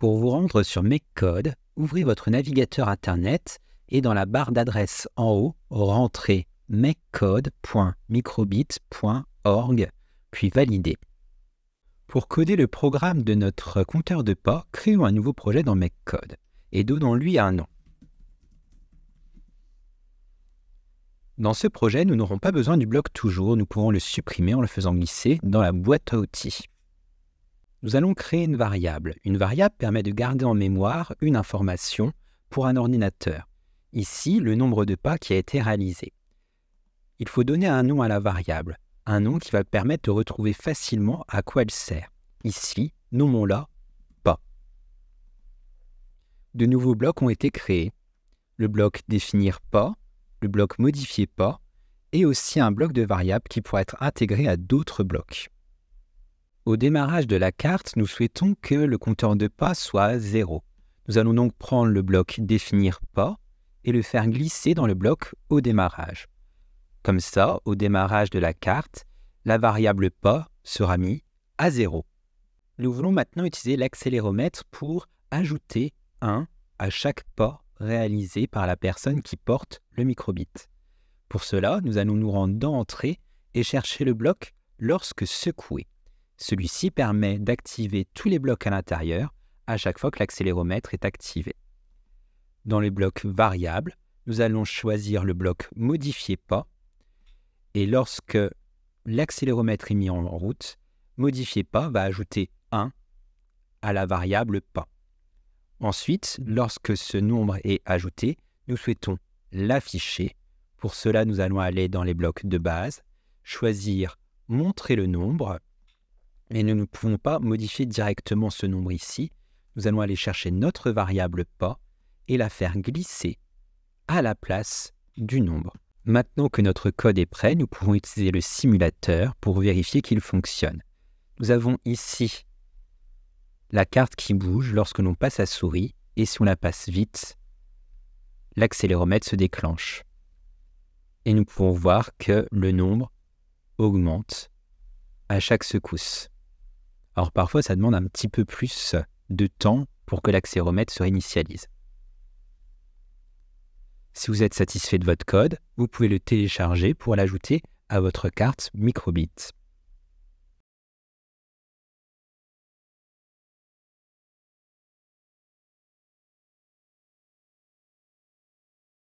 Pour vous rendre sur MakeCode, ouvrez votre navigateur Internet et dans la barre d'adresse en haut, rentrez makecode.microbit.org, puis validez. Pour coder le programme de notre compteur de pas, créons un nouveau projet dans MakeCode et donnons-lui un nom. Dans ce projet, nous n'aurons pas besoin du bloc toujours, nous pouvons le supprimer en le faisant glisser dans la boîte à outils. Nous allons créer une variable. Une variable permet de garder en mémoire une information pour un ordinateur. Ici, le nombre de pas qui a été réalisé. Il faut donner un nom à la variable, un nom qui va permettre de retrouver facilement à quoi elle sert. Ici, nommons-la pas. De nouveaux blocs ont été créés. Le bloc définir pas, le bloc modifier pas, et aussi un bloc de variable qui pourra être intégré à d'autres blocs. Au démarrage de la carte, nous souhaitons que le compteur de pas soit 0. Nous allons donc prendre le bloc définir pas et le faire glisser dans le bloc au démarrage. Comme ça, au démarrage de la carte, la variable pas sera mise à 0. Nous voulons maintenant utiliser l'accéléromètre pour ajouter 1 à chaque pas réalisé par la personne qui porte le microbit. Pour cela, nous allons nous rendre dans Entrée et chercher le bloc lorsque secoué. Celui-ci permet d'activer tous les blocs à l'intérieur à chaque fois que l'accéléromètre est activé. Dans les blocs variables, nous allons choisir le bloc modifier pas et lorsque l'accéléromètre est mis en route, modifier pas va ajouter 1 à la variable pas. Ensuite, lorsque ce nombre est ajouté, nous souhaitons l'afficher. Pour cela, nous allons aller dans les blocs de base, choisir montrer le nombre mais nous ne pouvons pas modifier directement ce nombre ici. Nous allons aller chercher notre variable pas et la faire glisser à la place du nombre. Maintenant que notre code est prêt, nous pouvons utiliser le simulateur pour vérifier qu'il fonctionne. Nous avons ici la carte qui bouge lorsque l'on passe à souris et si on la passe vite, l'accéléromètre se déclenche. Et nous pouvons voir que le nombre augmente à chaque secousse. Alors parfois, ça demande un petit peu plus de temps pour que l'accéléromètre se réinitialise. Si vous êtes satisfait de votre code, vous pouvez le télécharger pour l'ajouter à votre carte microbit.